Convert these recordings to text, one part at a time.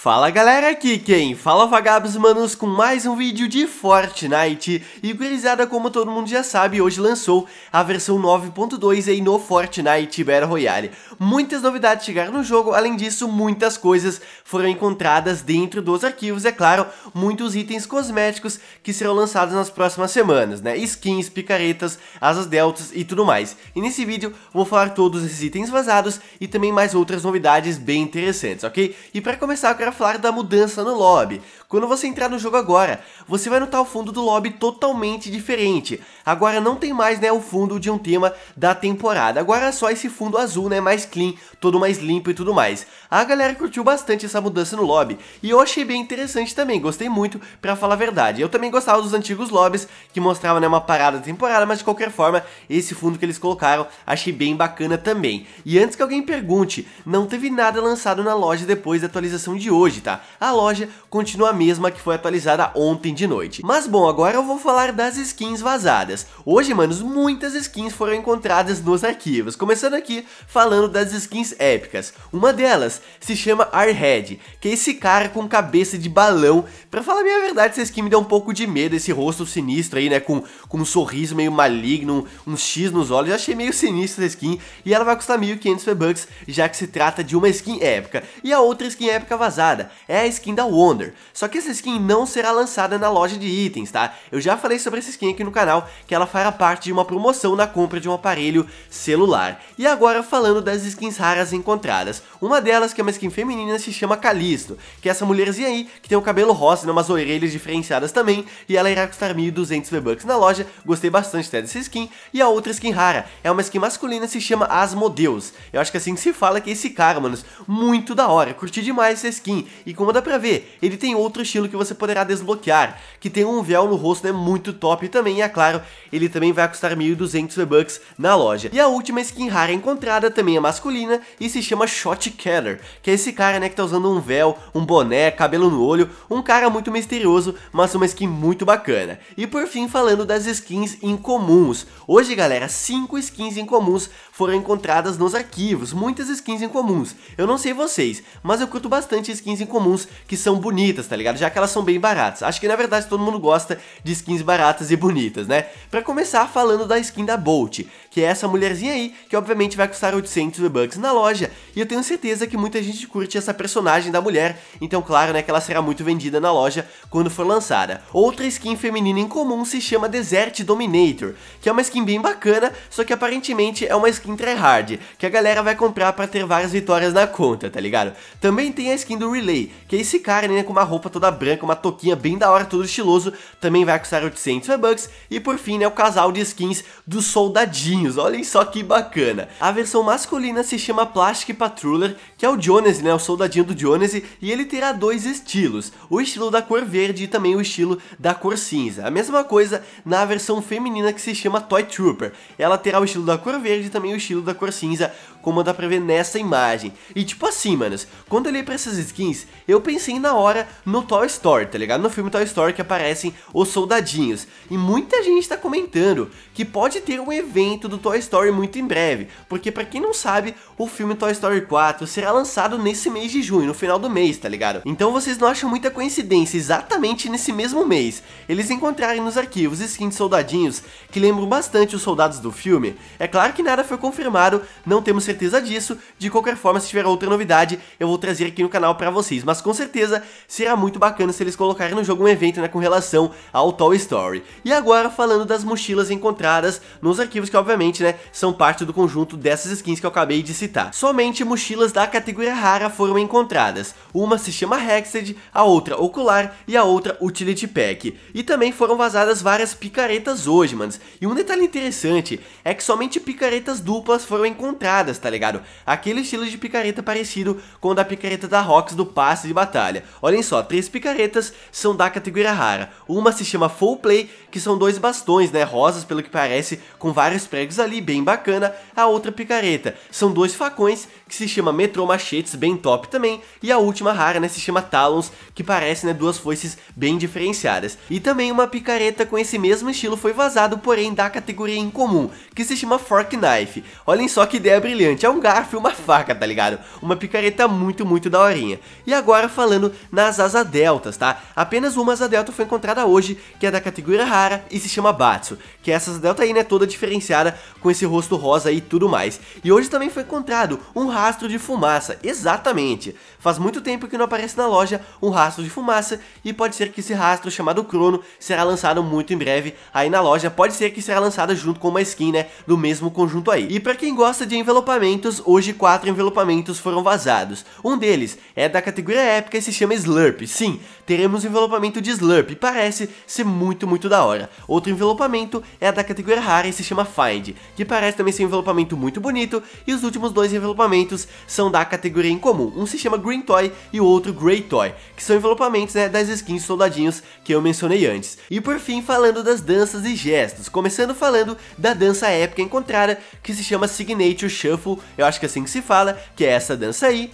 Fala galera, aqui quem? Fala é vagabos manos com mais um vídeo de Fortnite E gurizada, como todo mundo já sabe, hoje lançou a versão 9.2 aí no Fortnite Battle Royale Muitas novidades chegaram no jogo, além disso muitas coisas foram encontradas dentro dos arquivos É claro, muitos itens cosméticos que serão lançados nas próximas semanas, né? Skins, picaretas, asas deltas e tudo mais E nesse vídeo vou falar todos esses itens vazados e também mais outras novidades bem interessantes, ok? E pra começar, eu quero para falar da mudança no lobby. Quando você entrar no jogo agora, você vai notar o fundo do lobby totalmente diferente. Agora não tem mais né, o fundo de um tema da temporada, agora é só esse fundo azul, né, mais clean, todo mais limpo e tudo mais. A galera curtiu bastante essa mudança no lobby, e eu achei bem interessante também, gostei muito, pra falar a verdade. Eu também gostava dos antigos lobbies, que mostravam né, uma parada da temporada, mas de qualquer forma, esse fundo que eles colocaram, achei bem bacana também. E antes que alguém pergunte, não teve nada lançado na loja depois da atualização de hoje, tá? A loja continua mesma que foi atualizada ontem de noite. Mas bom, agora eu vou falar das skins vazadas. Hoje, manos, muitas skins foram encontradas nos arquivos. Começando aqui, falando das skins épicas. Uma delas se chama Arhead, que é esse cara com cabeça de balão. Pra falar a minha verdade, essa skin me deu um pouco de medo, esse rosto sinistro aí, né, com, com um sorriso meio maligno, um, um X nos olhos. Eu achei meio sinistro essa skin e ela vai custar 1.500 V-Bucks, já que se trata de uma skin épica. E a outra skin épica vazada é a skin da Wonder. Só só que essa skin não será lançada na loja de itens, tá? Eu já falei sobre essa skin aqui no canal, que ela fará parte de uma promoção na compra de um aparelho celular. E agora falando das skins raras encontradas. Uma delas, que é uma skin feminina, se chama Calisto, que é essa mulherzinha aí, que tem o cabelo rosa e umas orelhas diferenciadas também, e ela irá custar 1.200 V-Bucks na loja, gostei bastante até tá, dessa skin. E a outra skin rara, é uma skin masculina, se chama Asmodeus. Eu acho que é assim que se fala que é esse cara, manos, muito da hora, curti demais essa skin. E como dá pra ver, ele tem outro outro estilo que você poderá desbloquear, que tem um véu no rosto, é né, muito top e também, é claro, ele também vai custar 1.200 V-Bucks na loja. E a última skin rara encontrada também é masculina e se chama Shot Keller, que é esse cara, né, que tá usando um véu, um boné, cabelo no olho, um cara muito misterioso, mas uma skin muito bacana. E por fim, falando das skins incomuns. Hoje, galera, 5 skins incomuns foram encontradas nos arquivos, muitas skins incomuns. Eu não sei vocês, mas eu curto bastante skins incomuns que são bonitas, tá ligado? ligado? Já que elas são bem baratas. Acho que na verdade todo mundo gosta de skins baratas e bonitas, né? Pra começar falando da skin da Bolt, que é essa mulherzinha aí, que obviamente vai custar 800 V-Bucks na loja, e eu tenho certeza que muita gente curte essa personagem da mulher, então claro, né, que ela será muito vendida na loja quando for lançada. Outra skin feminina em comum se chama Desert Dominator, que é uma skin bem bacana, só que aparentemente é uma skin tryhard, que a galera vai comprar pra ter várias vitórias na conta, tá ligado? Também tem a skin do Relay, que é esse cara, né, com uma roupa toda toda branca, uma toquinha bem da hora, tudo estiloso, também vai custar 800 V-Bucks. E por fim, né, o casal de skins dos soldadinhos, olhem só que bacana. A versão masculina se chama Plastic Patruller, que é o Jonesy, né, o soldadinho do Jonesy, e ele terá dois estilos, o estilo da cor verde e também o estilo da cor cinza. A mesma coisa na versão feminina que se chama Toy Trooper, ela terá o estilo da cor verde e também o estilo da cor cinza, como dá pra ver nessa imagem. E tipo assim, manos, quando eu olhei pra essas skins, eu pensei na hora no Toy Story, tá ligado? No filme Toy Story que aparecem os soldadinhos. E muita gente tá comentando que pode ter um evento do Toy Story muito em breve, porque para quem não sabe, o filme Toy Story 4 será lançado nesse mês de junho, no final do mês, tá ligado? Então vocês não acham muita coincidência exatamente nesse mesmo mês eles encontrarem nos arquivos skins de soldadinhos que lembram bastante os soldados do filme? É claro que nada foi confirmado, não temos certeza disso, de qualquer forma se tiver outra novidade eu vou trazer aqui no canal para vocês, mas com certeza será muito muito bacana se eles colocarem no jogo um evento né, com relação ao Toy Story. E agora falando das mochilas encontradas nos arquivos que obviamente né, são parte do conjunto dessas skins que eu acabei de citar. Somente mochilas da categoria rara foram encontradas, uma se chama Hexed, a outra Ocular e a outra Utility Pack. E também foram vazadas várias picaretas hoje, manos. E um detalhe interessante é que somente picaretas duplas foram encontradas, tá ligado? Aquele estilo de picareta parecido com o da picareta da Rox do passe de batalha. Olhem só, três picaretas são da categoria rara. Uma se chama Full Play, que são dois bastões, né, rosas pelo que parece, com vários pregos ali, bem bacana. A outra picareta são dois facões, que se chama Metro Machetes, bem top também. E a última rara, né, se chama Talons, que parece, né, duas foices bem diferenciadas. E também uma picareta com esse mesmo estilo foi vazado, porém da categoria incomum, que se chama Fork Knife. Olhem só que ideia brilhante, é um garfo e uma faca, tá ligado? Uma picareta muito, muito daorinha. E agora falando nas asas asa deltas, tá? Apenas uma asa delta foi encontrada hoje, que é da categoria rara e se chama Batsu, que é essa asa delta aí, né, toda diferenciada com esse rosto rosa e tudo mais. E hoje também foi encontrado um rastro de fumaça, exatamente. Faz muito tempo que não aparece na loja um rastro de fumaça e pode ser que esse rastro chamado Crono será lançado muito em breve aí na loja, pode ser que será lançada junto com uma skin, né, do mesmo conjunto aí. E pra quem gosta de envelopamentos, hoje quatro envelopamentos foram vazados. Um deles é da categoria épica e se chama Slurps. Sim, teremos um envelopamento de Slurp parece ser muito, muito da hora. Outro envelopamento é a da categoria rara e se chama Find, que parece também ser um envelopamento muito bonito, e os últimos dois envelopamentos são da categoria em comum. Um se chama Green Toy e o outro Grey Toy, que são envelopamentos né, das skins soldadinhos que eu mencionei antes. E por fim, falando das danças e gestos, começando falando da dança épica encontrada, que se chama Signature Shuffle, eu acho que é assim que se fala, que é essa dança aí,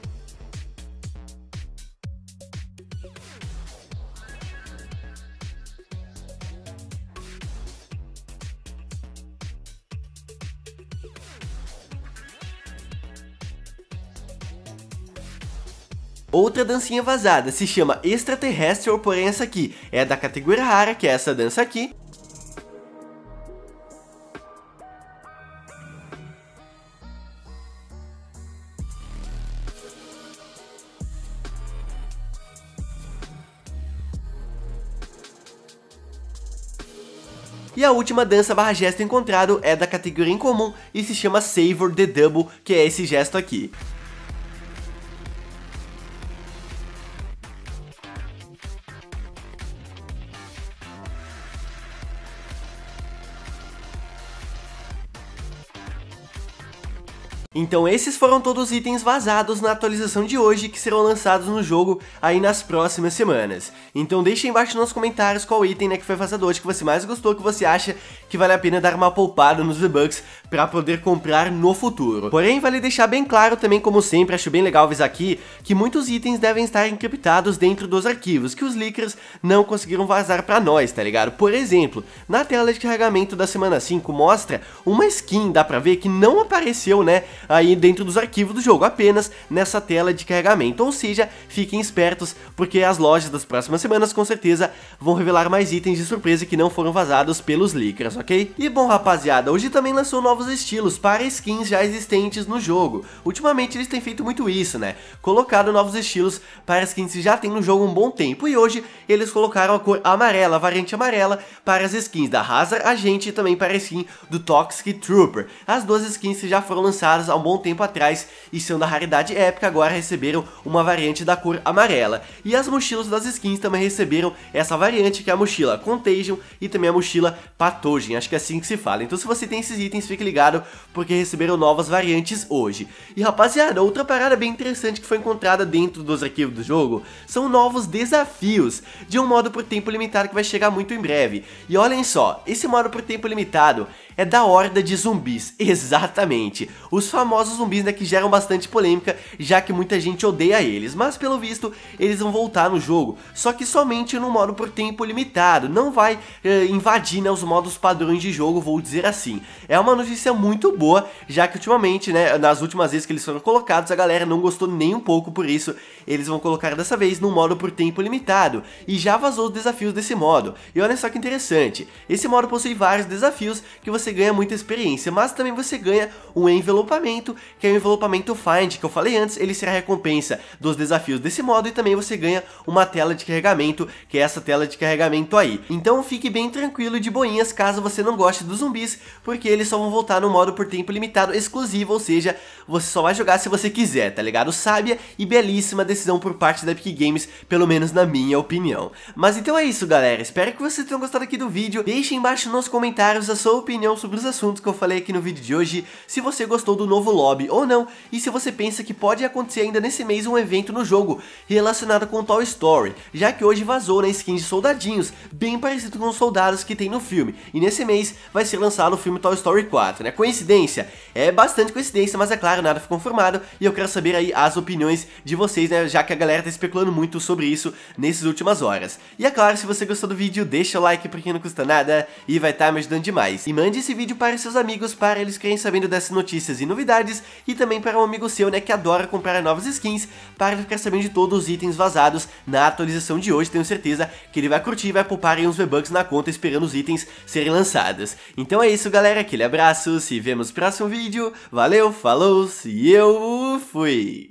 Outra dancinha vazada se chama Extraterrestre, porém essa aqui é da categoria rara, que é essa dança aqui. E a última dança barra gesto encontrado é da categoria incomum e se chama Savor the Double, que é esse gesto aqui. Então esses foram todos os itens vazados na atualização de hoje que serão lançados no jogo aí nas próximas semanas. Então deixa embaixo nos comentários qual item né, que foi vazado hoje que você mais gostou, que você acha que vale a pena dar uma poupada nos V-Bucks para poder comprar no futuro. Porém, vale deixar bem claro também, como sempre, acho bem legal avisar aqui, que muitos itens devem estar encriptados dentro dos arquivos, que os leakers não conseguiram vazar para nós, tá ligado? Por exemplo, na tela de carregamento da semana 5 mostra uma skin, dá pra ver, que não apareceu, né, aí dentro dos arquivos do jogo, apenas nessa tela de carregamento. Ou seja, fiquem espertos, porque as lojas das próximas semanas com certeza vão revelar mais itens de surpresa que não foram vazados pelos leakers, ok? E bom rapaziada, hoje também lançou novos estilos para skins já existentes no jogo. Ultimamente eles têm feito muito isso, né? Colocado novos estilos para skins que já tem no jogo um bom tempo. E hoje eles colocaram a cor amarela, a variante amarela, para as skins da Hazard Agente e também para a skin do Toxic Trooper. As duas skins que já foram lançadas há um bom tempo atrás e sendo da raridade épica agora receberam uma variante da cor amarela. E as mochilas das skins também receberam essa variante que é a mochila Contagion e também a mochila Pathogen, acho que é assim que se fala. Então se você tem esses itens, fique ligado porque receberam novas variantes hoje. E rapaziada, outra parada bem interessante que foi encontrada dentro dos arquivos do jogo são novos desafios de um modo por tempo limitado que vai chegar muito em breve. E olhem só, esse modo por tempo limitado é da horda de zumbis, exatamente. Os famosos famosos zumbis, né, que geram bastante polêmica, já que muita gente odeia eles, mas pelo visto eles vão voltar no jogo, só que somente no modo por tempo limitado, não vai eh, invadir né, os modos padrões de jogo, vou dizer assim. É uma notícia muito boa, já que ultimamente, né, nas últimas vezes que eles foram colocados, a galera não gostou nem um pouco, por isso eles vão colocar dessa vez no modo por tempo limitado, e já vazou os desafios desse modo. E olha só que interessante, esse modo possui vários desafios que você ganha muita experiência, mas também você ganha um envelopamento envelopamento, que é o envelopamento Find, que eu falei antes, ele será a recompensa dos desafios desse modo e também você ganha uma tela de carregamento, que é essa tela de carregamento aí. Então fique bem tranquilo de boinhas caso você não goste dos zumbis, porque eles só vão voltar no modo por tempo limitado exclusivo, ou seja, você só vai jogar se você quiser, tá ligado? Sábia e belíssima decisão por parte da Epic Games, pelo menos na minha opinião. Mas então é isso, galera. Espero que vocês tenham gostado aqui do vídeo. Deixe embaixo nos comentários a sua opinião sobre os assuntos que eu falei aqui no vídeo de hoje. Se você gostou do novo lobby ou não, e se você pensa que pode acontecer ainda nesse mês um evento no jogo relacionado com Toy Story, já que hoje vazou na né, skin de soldadinhos, bem parecido com os soldados que tem no filme, e nesse mês vai ser lançado o filme Toy Story 4, né? Coincidência? É bastante coincidência, mas é claro, nada foi confirmado, e eu quero saber aí as opiniões de vocês, né? Já que a galera tá especulando muito sobre isso nessas últimas horas. E é claro, se você gostou do vídeo, deixa o like porque não custa nada e vai estar tá me ajudando demais. E mande esse vídeo para seus amigos para eles querem sabendo dessas notícias e novidades e também para um amigo seu, né, que adora comprar novas skins para ficar sabendo de todos os itens vazados na atualização de hoje. Tenho certeza que ele vai curtir e vai poupar aí uns V-Bucks na conta esperando os itens serem lançados. Então é isso, galera. Aquele abraço, se vemos no próximo vídeo. Valeu, falou, se eu fui!